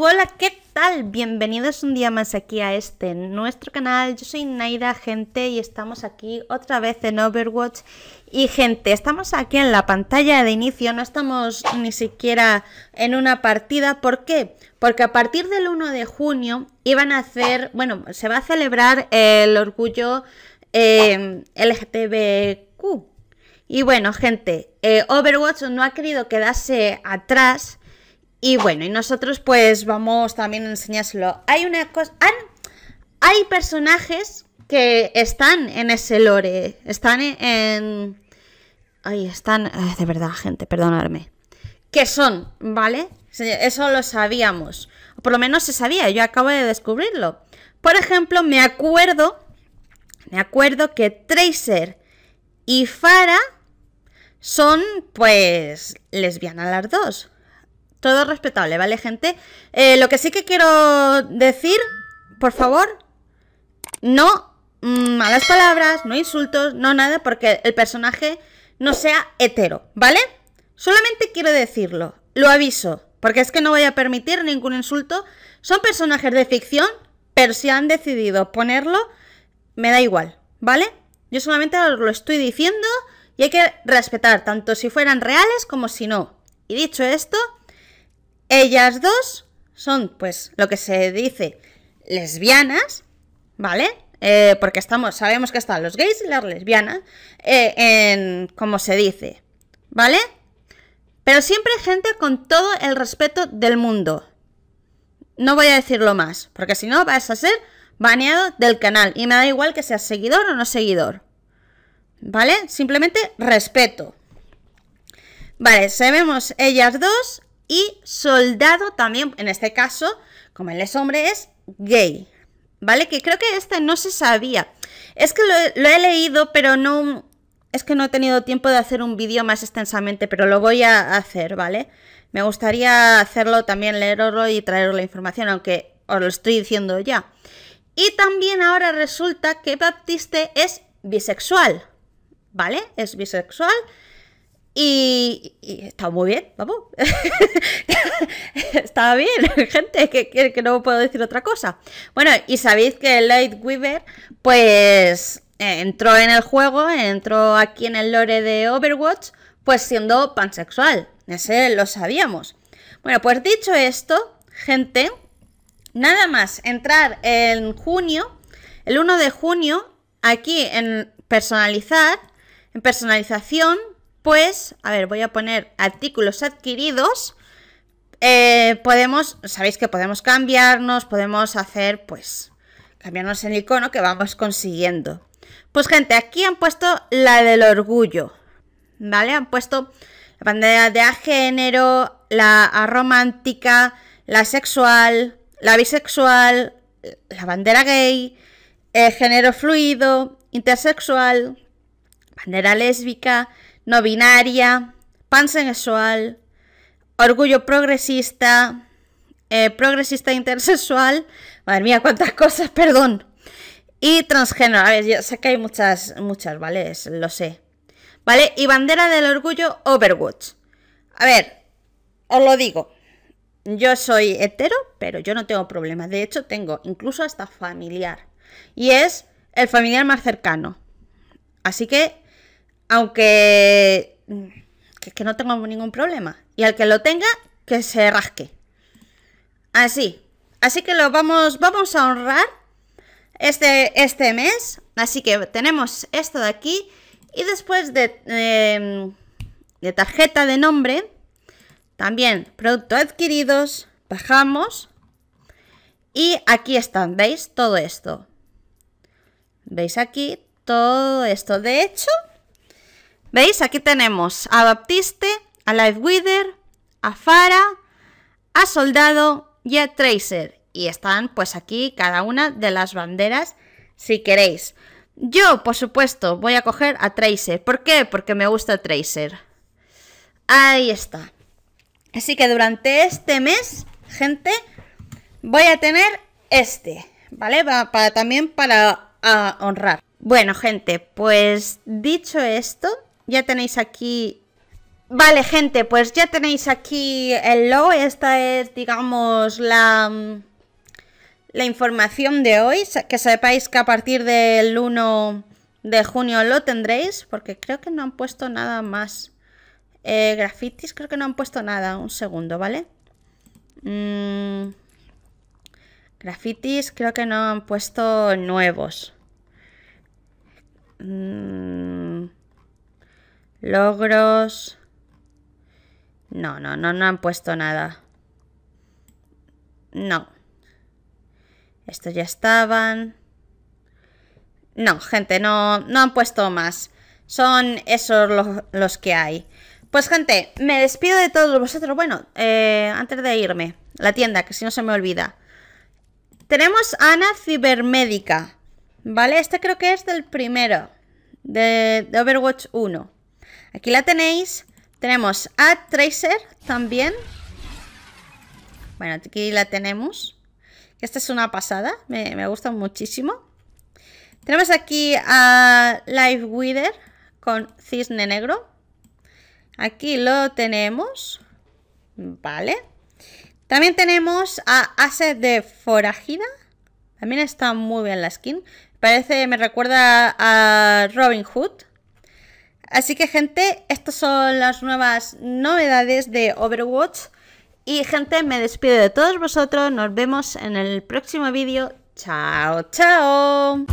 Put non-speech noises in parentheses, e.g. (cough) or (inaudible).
Hola, ¿qué tal? Bienvenidos un día más aquí a este nuestro canal. Yo soy Naida, Gente y estamos aquí otra vez en Overwatch. Y gente, estamos aquí en la pantalla de inicio, no estamos ni siquiera en una partida. ¿Por qué? Porque a partir del 1 de junio iban a hacer, bueno, se va a celebrar el orgullo eh, em, LGTBQ. Y bueno, gente, eh, Overwatch no ha querido quedarse atrás y bueno, y nosotros pues vamos también a enseñárselo. Hay una cosa... Hay personajes que están en ese lore. Están en... ay, están... de verdad, gente, perdonadme. Que son, ¿vale? Eso lo sabíamos. Por lo menos se sabía, yo acabo de descubrirlo. Por ejemplo, me acuerdo... Me acuerdo que Tracer y fara son, pues, lesbianas las dos. Todo respetable, ¿vale, gente? Eh, lo que sí que quiero decir, por favor, no mm, malas palabras, no insultos, no nada, porque el personaje no sea hetero, ¿vale? Solamente quiero decirlo, lo aviso, porque es que no voy a permitir ningún insulto. Son personajes de ficción, pero si han decidido ponerlo, me da igual, ¿vale? Yo solamente lo estoy diciendo y hay que respetar tanto si fueran reales como si no. Y dicho esto, ellas dos son, pues, lo que se dice lesbianas, ¿vale? Eh, porque estamos, sabemos que están los gays y las lesbianas, eh, en, como se dice, ¿vale? Pero siempre gente con todo el respeto del mundo. No voy a decirlo más, porque si no vas a ser baneado del canal y me da igual que seas seguidor o no seguidor. ¿Vale? Simplemente respeto. Vale, sabemos ellas dos, y soldado también, en este caso, como él es hombre, es gay. ¿Vale? Que creo que este no se sabía. Es que lo, he leído, pero no... Es que no he tenido tiempo de hacer un vídeo más extensamente, pero lo voy a hacer, ¿vale? Me gustaría hacerlo también, leerlo y traer la información, aunque os lo estoy diciendo ya. Y también ahora resulta que Baptiste es bisexual, ¿vale? Es bisexual y, estaba muy bien, vamos. (laughs) estaba bien, (laughs) gente, que, que, no puedo decir otra cosa. Bueno, y sabéis que Lightweaver, Weaver, pues eh, entró en el juego, entró aquí en el lore de Overwatch, pues siendo pansexual. Ese lo sabíamos. Bueno, pues dicho esto, gente, nada más entrar en junio, el 1 de junio, aquí en personalizar, en personalización, pues, a ver, voy a poner artículos adquiridos. Eh, podemos, sabéis que podemos cambiarnos, podemos hacer, pues, cambiarnos el icono que vamos consiguiendo. Pues gente, aquí han puesto la del orgullo, ¿vale? Han puesto la bandera de género, la romántica, la sexual, la bisexual, la bandera gay, el género fluido, intersexual, bandera lésbica, no binaria, pansexual, orgullo progresista, eh, progresista intersexual, madre mía, cuántas cosas, perdón, y transgénero. A ver, yo sé que hay muchas, muchas, ¿vale? lo sé. ¿Vale? Y bandera del orgullo Overwatch. A ver, os lo digo. Yo soy hetero, pero yo no tengo problemas. De hecho, tengo incluso hasta familiar. Y es el familiar más cercano. Así que aunque mm, que, no tengo ningún problema. Y al que lo tenga, que se rasque. Así. Así que lo vamos, vamos a honrar este, este mes. Así que tenemos esto de aquí. Y después de, em, de tarjeta de nombre, también productos adquiridos, bajamos. Y aquí están, ¿veis? Todo esto. ¿Veis aquí? Todo esto. De hecho, ¿Veis? Aquí tenemos a Baptiste, a Live Wither, a Fara, a Soldado y a Tracer. Y están pues aquí cada una de las banderas si queréis. Yo, por supuesto, voy a coger a Tracer. ¿Por qué? Porque me gusta Tracer. Ahí está. Así que durante este mes, gente, voy a tener este, ¿vale? también para ah, honrar. Bueno, gente, pues dicho esto, ya tenéis aquí... Vale, gente, pues ya tenéis aquí el logo. Esta es, digamos, la, la información de hoy. Que sepáis que a partir del 1 de junio lo tendréis, porque creo que no han puesto nada más. Eh, grafitis, creo que no han puesto nada. Un segundo, ¿vale? Mm. grafitis, creo que no han puesto nuevos. Mm. Logros. No, no, no, no han puesto nada. No. Estos ya estaban. No, gente, no, no han puesto más. Son esos los, que hay. Pues gente, me despido de todos vosotros. Bueno, eh, antes de irme, la tienda, que si no se me olvida. Tenemos Ana Cibermédica, ¿vale? Este creo que es del primero, de, de Overwatch 1. Aquí la tenéis. Tenemos a Tracer también. Bueno, aquí la tenemos. Esta es una pasada, me, gusta muchísimo. Tenemos aquí a Live Wither con cisne negro. Aquí lo tenemos. Vale. También tenemos a Ace de Forajida. También está muy bien la skin. Parece, me recuerda a Robin Hood. Así que gente, estas son las nuevas novedades de Overwatch. Y gente, me despido de todos vosotros. Nos vemos en el próximo vídeo. Chao, chao.